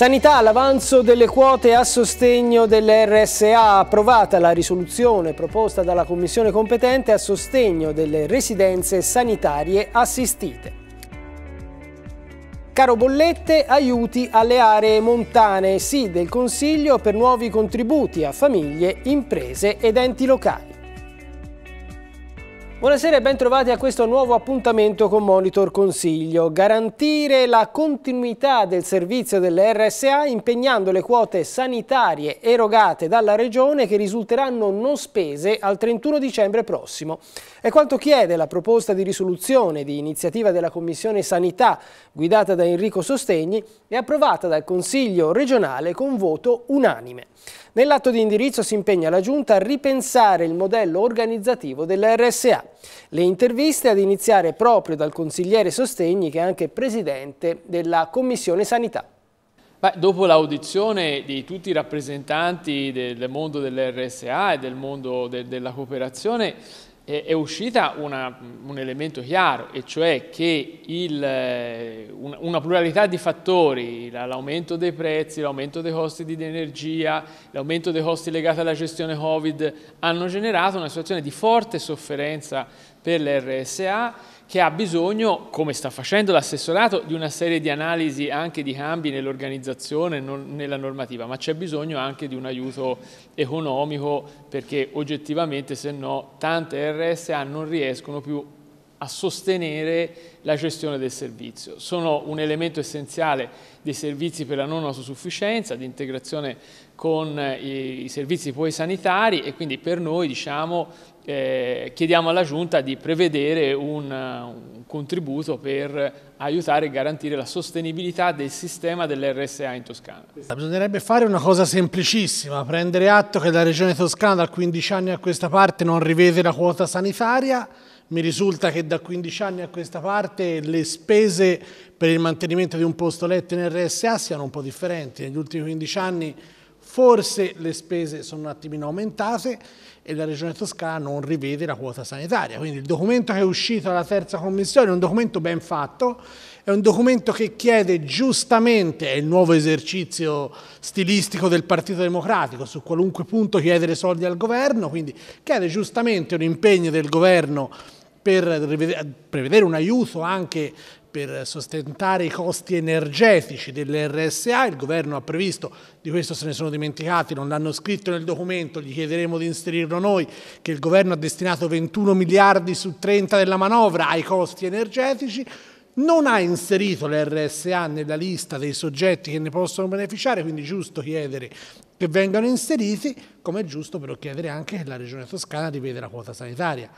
Sanità l'avanzo delle quote a sostegno dell'RSA, approvata la risoluzione proposta dalla Commissione competente a sostegno delle residenze sanitarie assistite. Caro bollette, aiuti alle aree montane, sì del Consiglio per nuovi contributi a famiglie, imprese ed enti locali. Buonasera e ben trovati a questo nuovo appuntamento con Monitor Consiglio. Garantire la continuità del servizio delle RSA impegnando le quote sanitarie erogate dalla Regione che risulteranno non spese al 31 dicembre prossimo. È quanto chiede la proposta di risoluzione di iniziativa della Commissione Sanità guidata da Enrico Sostegni e approvata dal Consiglio regionale con voto unanime. Nell'atto di indirizzo si impegna la Giunta a ripensare il modello organizzativo delle RSA. Le interviste ad iniziare proprio dal consigliere Sostegni che è anche presidente della Commissione Sanità. Beh, dopo l'audizione di tutti i rappresentanti del mondo dell'RSA e del mondo de della cooperazione è uscita una, un elemento chiaro, e cioè che il, eh, una pluralità di fattori, l'aumento dei prezzi, l'aumento dei costi di energia, l'aumento dei costi legati alla gestione Covid, hanno generato una situazione di forte sofferenza per l'RSA che ha bisogno, come sta facendo l'assessorato, di una serie di analisi anche di cambi nell'organizzazione, nella normativa, ma c'è bisogno anche di un aiuto economico perché oggettivamente se no tante RSA non riescono più a sostenere la gestione del servizio. Sono un elemento essenziale dei servizi per la non autosufficienza, di integrazione con eh, i, servizi poi sanitari e quindi per noi diciamo, eh, chiediamo alla Giunta di prevedere un, un contributo per aiutare e garantire la sostenibilità del sistema dell'RSA in Toscana. Bisognerebbe fare una cosa semplicissima, prendere atto che la Regione Toscana da 15 anni a questa parte non rivede la quota sanitaria mi risulta che da 15 anni a questa parte le spese per il mantenimento di un posto letto in RSA siano un po' differenti. Negli ultimi 15 anni forse le spese sono un attimino aumentate e la Regione Toscana non rivede la quota sanitaria. Quindi il documento che è uscito dalla terza commissione è un documento ben fatto, è un documento che chiede giustamente, è il nuovo esercizio stilistico del Partito Democratico, su qualunque punto chiedere soldi al governo, quindi chiede giustamente un impegno del governo per prevedere un aiuto anche per sostentare i costi energetici dell'RSA, il governo ha previsto, di questo se ne sono dimenticati, non l'hanno scritto nel documento, gli chiederemo di inserirlo noi, che il governo ha destinato 21 miliardi su 30 della manovra ai costi energetici, non ha inserito l'RSA nella lista dei soggetti che ne possono beneficiare, quindi è giusto chiedere che vengano inseriti, come è giusto però chiedere anche che la Regione Toscana riveda la quota sanitaria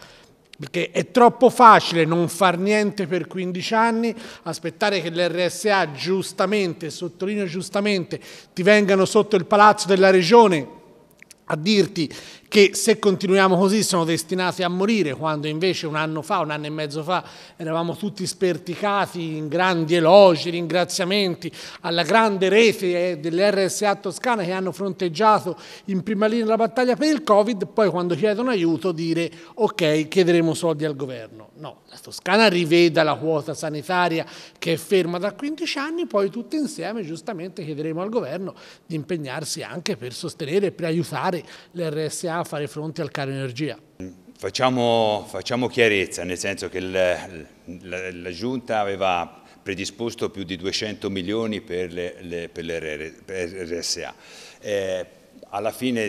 perché è troppo facile non far niente per 15 anni, aspettare che l'RSA giustamente, sottolineo giustamente, ti vengano sotto il palazzo della regione a dirti che se continuiamo così sono destinati a morire, quando invece un anno fa, un anno e mezzo fa, eravamo tutti sperticati in grandi elogi, ringraziamenti alla grande rete eh, dell'RSA Toscana che hanno fronteggiato in prima linea la battaglia per il Covid, poi quando chiedono aiuto dire ok, chiederemo soldi al governo. No, la Toscana riveda la quota sanitaria che è ferma da 15 anni, poi tutti insieme giustamente chiederemo al governo di impegnarsi anche per sostenere e per aiutare l'RSA a fare fronte al caro energia. Facciamo, facciamo chiarezza, nel senso che il, la, la Giunta aveva predisposto più di 200 milioni per, le, le, per le RSA. Eh, alla fine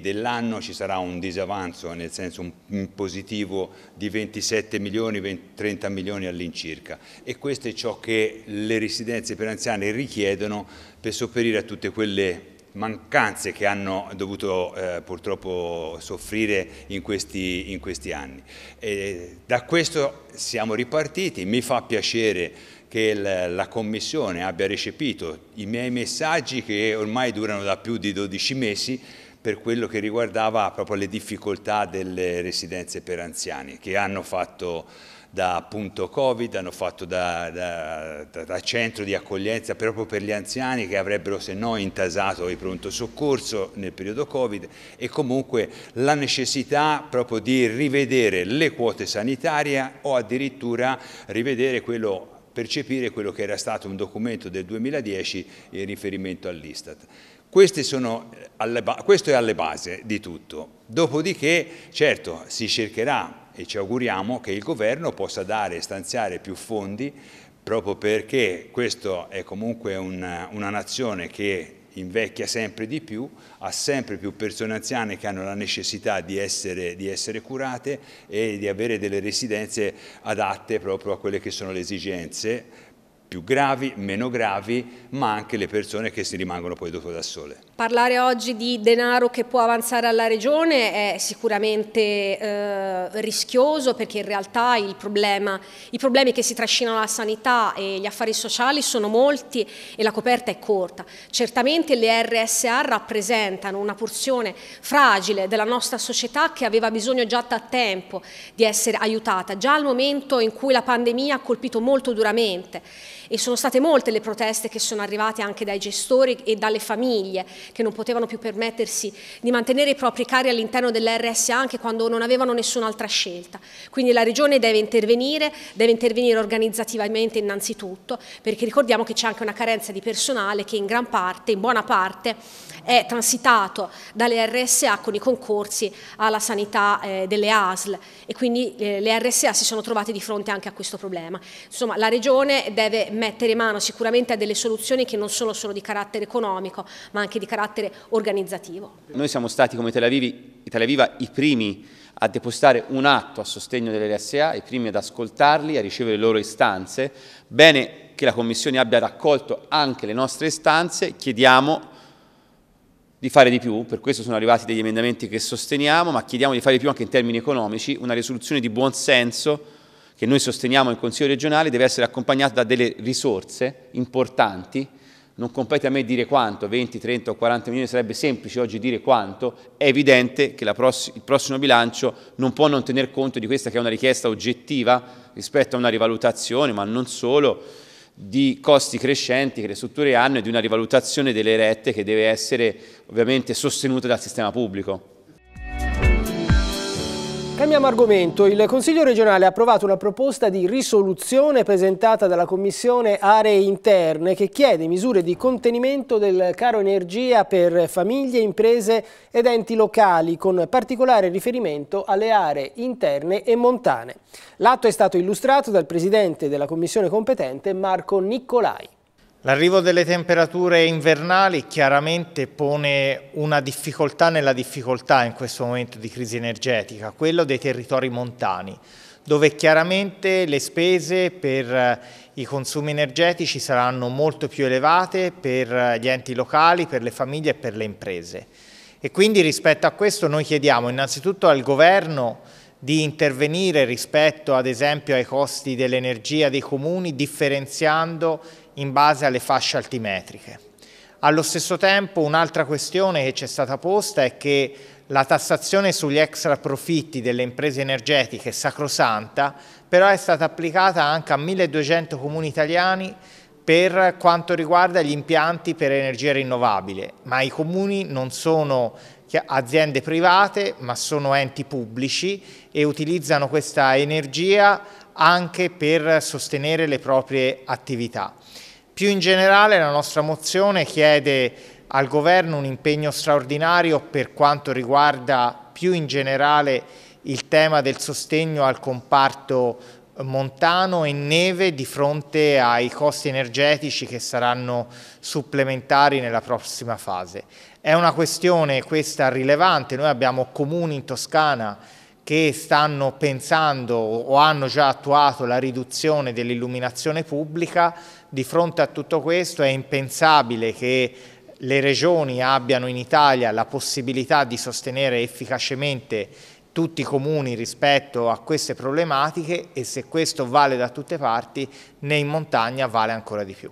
dell'anno ci sarà un disavanzo, nel senso un, un positivo di 27 milioni, 20, 30 milioni all'incirca e questo è ciò che le residenze per anziani richiedono per sopperire a tutte quelle mancanze che hanno dovuto eh, purtroppo soffrire in questi, in questi anni. E da questo siamo ripartiti, mi fa piacere che la Commissione abbia recepito i miei messaggi che ormai durano da più di 12 mesi per quello che riguardava proprio le difficoltà delle residenze per anziani che hanno fatto da appunto Covid, hanno fatto da, da, da, centro di accoglienza proprio per gli anziani che avrebbero se no intasato il pronto soccorso nel periodo Covid e comunque la necessità proprio di rivedere le quote sanitarie o addirittura rivedere quello percepire quello che era stato un documento del 2010 in riferimento all'Istat. questo è alle base di tutto. Dopodiché, certo, si cercherà e ci auguriamo che il governo possa dare e stanziare più fondi proprio perché questa è comunque una, una nazione che invecchia sempre di più, ha sempre più persone anziane che hanno la necessità di essere, di essere, curate e di avere delle residenze adatte proprio a quelle che sono le esigenze più gravi, meno gravi, ma anche le persone che si rimangono poi dopo da sole. Parlare oggi di denaro che può avanzare alla Regione è sicuramente eh, rischioso perché in realtà problema, i problemi che si trascinano alla sanità e gli affari sociali sono molti e la coperta è corta. Certamente le RSA rappresentano una porzione fragile della nostra società che aveva bisogno già da tempo di essere aiutata, già al momento in cui la pandemia ha colpito molto duramente e sono state molte le proteste che sono arrivate anche dai gestori e dalle famiglie che non potevano più permettersi di mantenere i propri cari all'interno dell'RSA anche quando non avevano nessun'altra scelta. Quindi la Regione deve intervenire, deve intervenire organizzativamente innanzitutto, perché ricordiamo che c'è anche una carenza di personale che in gran parte, in buona parte, è transitato dalle RSA con i concorsi alla sanità eh, delle ASL e quindi eh, le RSA si sono trovate di fronte anche a questo problema. Insomma, la Regione deve mettere mano sicuramente a delle soluzioni che non sono solo di carattere economico, ma anche di carattere carattere organizzativo. Noi siamo stati come Tel Aviv, Tel Aviv i primi a depostare un atto a sostegno delle RSA, i primi ad ascoltarli, a ricevere le loro istanze. Bene che la Commissione abbia raccolto anche le nostre istanze, chiediamo di fare di più, per questo sono arrivati degli emendamenti che sosteniamo, ma chiediamo di fare di più anche in termini economici, una risoluzione di buon senso che noi sosteniamo in Consiglio regionale deve essere accompagnata da delle risorse importanti non compete a me dire quanto, 20, 30 o 40 milioni sarebbe semplice oggi dire quanto, è evidente che pross il prossimo bilancio non può non tener conto di questa che è una richiesta oggettiva rispetto a una rivalutazione, ma non solo, di costi crescenti che le strutture hanno e di una rivalutazione delle rette che deve essere ovviamente sostenuta dal sistema pubblico. Cambiamo argomento. Il Consiglio regionale ha approvato una proposta di risoluzione presentata dalla Commissione Aree Interne che chiede misure di contenimento del caro energia per famiglie, imprese ed enti locali con particolare riferimento alle aree interne e montane. L'atto è stato illustrato dal Presidente della Commissione competente Marco Nicolai. L'arrivo delle temperature invernali chiaramente pone una difficoltà nella difficoltà in questo momento di crisi energetica, quello dei territori montani, dove chiaramente le spese per eh, i consumi energetici saranno molto più elevate per eh, gli enti locali, per le famiglie e per le imprese. E quindi rispetto a questo noi chiediamo innanzitutto al Governo di intervenire rispetto ad esempio ai costi dell'energia dei comuni differenziando in base alle fasce altimetriche. Allo stesso tempo un'altra questione che ci è stata posta è che la tassazione sugli extra profitti delle imprese energetiche è sacrosanta, però è stata applicata anche a 1200 comuni italiani per quanto riguarda gli impianti per energia rinnovabile, ma i comuni non sono aziende private, ma sono enti pubblici e utilizzano questa energia anche per sostenere le proprie attività. Più in generale la nostra mozione chiede al Governo un impegno straordinario per quanto riguarda più in generale il tema del sostegno al comparto montano e neve di fronte ai costi energetici che saranno supplementari nella prossima fase. È una questione questa rilevante, noi abbiamo comuni in Toscana che stanno pensando o hanno già attuato la riduzione dell'illuminazione pubblica, di fronte a tutto questo è impensabile che le regioni abbiano in Italia la possibilità di sostenere efficacemente tutti i comuni rispetto a queste problematiche e se questo vale da tutte parti, né in montagna vale ancora di più.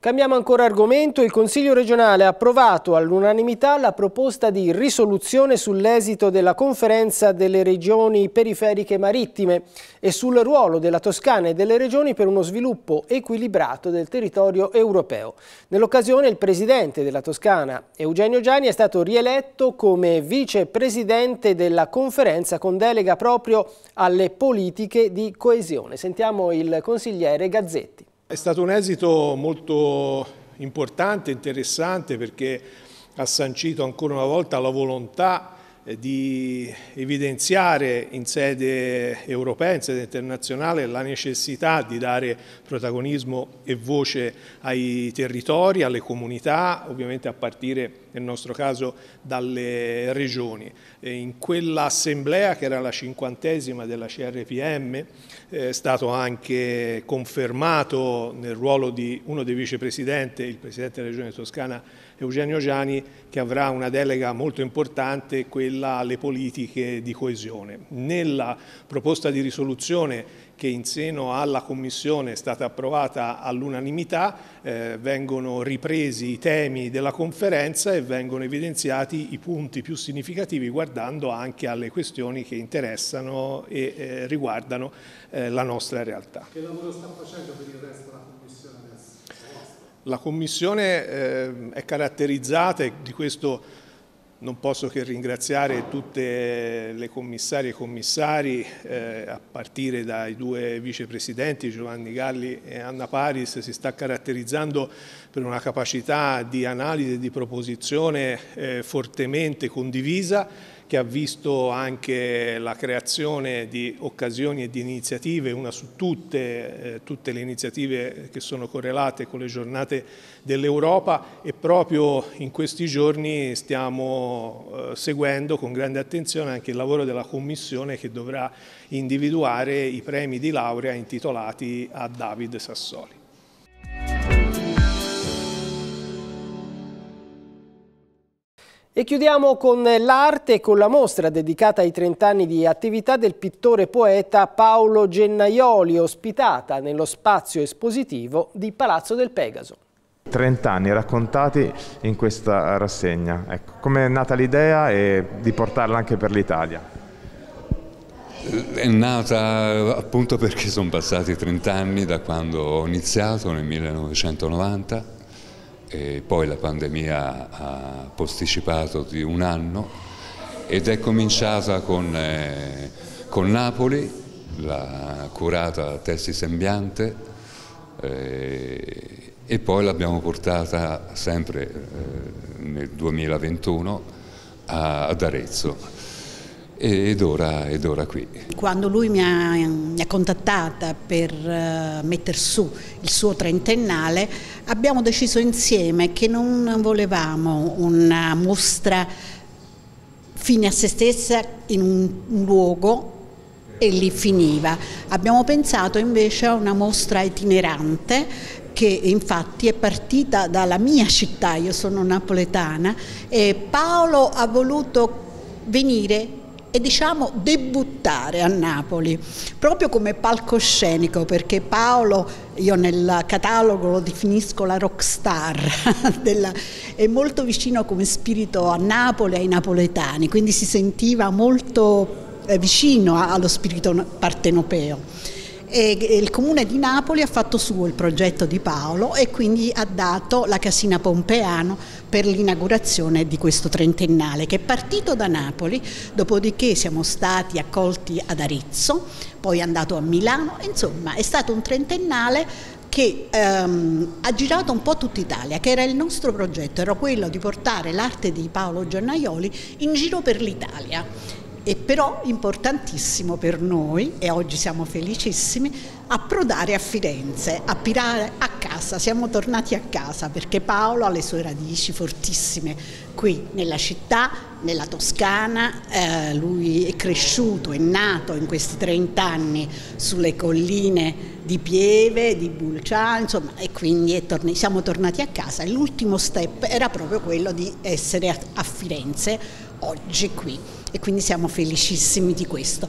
Cambiamo ancora argomento, il Consiglio regionale ha approvato all'unanimità la proposta di risoluzione sull'esito della conferenza delle regioni periferiche marittime e sul ruolo della Toscana e delle regioni per uno sviluppo equilibrato del territorio europeo. Nell'occasione il presidente della Toscana, Eugenio Gianni, è stato rieletto come vicepresidente della conferenza con delega proprio alle politiche di coesione. Sentiamo il consigliere Gazzetti. È stato un esito molto importante, interessante perché ha sancito ancora una volta la volontà eh, di evidenziare in sede europea, in sede internazionale, la necessità di dare protagonismo e voce ai territori, alle comunità, ovviamente a partire nel nostro caso dalle regioni. E eh, in quell'assemblea che era la cinquantesima della CRPM eh, è stato anche confermato nel ruolo di uno dei vicepresidenti, il presidente della regione toscana Eugenio Giani che avrà una delega molto importante, quella alle politiche di coesione. Nella proposta di risoluzione che in seno alla Commissione è stata approvata all'unanimità, eh, vengono ripresi i temi della conferenza e vengono evidenziati i punti più significativi guardando anche alle questioni che interessano e eh, riguardano eh, la nostra realtà. Che lavoro sta facendo per il resto la Commissione? La Commissione eh, è caratterizzata, e di questo non posso che ringraziare tutte le commissarie e commissari, eh, a partire dai due vicepresidenti Giovanni Galli e Anna Paris, si sta caratterizzando per una capacità di analisi e di proposizione eh, fortemente condivisa che ha visto anche la creazione di occasioni e di iniziative, una su tutte, eh, tutte le iniziative che sono correlate con le giornate dell'Europa e proprio in questi giorni stiamo eh, seguendo con grande attenzione anche il lavoro della Commissione che dovrà individuare i premi di laurea intitolati a David Sassoli. E chiudiamo con l'arte e con la mostra dedicata ai 30 anni di attività del pittore poeta Paolo Gennaioli, ospitata nello spazio espositivo di Palazzo del Pegaso. 30 anni raccontati in questa rassegna. Ecco, Come è nata l'idea e di portarla anche per l'Italia? È nata appunto perché sono passati 30 anni da quando ho iniziato nel 1990 e poi la pandemia ha posticipato di un anno ed è cominciata con, eh, con Napoli, la curata Tessi Sembiante eh, e poi l'abbiamo portata sempre eh, nel 2021 ad Arezzo ed ora, ed ora, qui. Quando lui mi ha, mi ha contattata per eh, mettere su il suo trentennale abbiamo deciso insieme che non volevamo una mostra fine a se stessa in un luogo e lì finiva. Abbiamo pensato invece a una mostra itinerante che infatti è partita dalla mia città, io sono napoletana, e Paolo ha voluto venire e diciamo debuttare a Napoli, proprio come palcoscenico, perché Paolo, io nel catalogo lo definisco la rockstar, della, è molto vicino come spirito a Napoli, ai napoletani, quindi si sentiva molto eh, vicino allo spirito partenopeo. E il comune di Napoli ha fatto suo il progetto di Paolo e quindi ha dato la Casina Pompeano per l'inaugurazione di questo trentennale che è partito da Napoli, dopodiché siamo stati accolti ad Arezzo, poi è andato a Milano, insomma è stato un trentennale che ehm, ha girato un po' tutta Italia, che era il nostro progetto, era quello di portare l'arte di Paolo Giannaioli in giro per l'Italia e però importantissimo per noi, e oggi siamo felicissimi, approdare a Firenze, a appirare a casa, siamo tornati a casa perché Paolo ha le sue radici fortissime qui nella città, nella Toscana, eh, lui è cresciuto, è nato in questi 30 anni sulle colline di Pieve, di Bulcia, insomma, e quindi torn siamo tornati a casa. e L'ultimo step era proprio quello di essere a, a Firenze oggi qui e quindi siamo felicissimi di questo.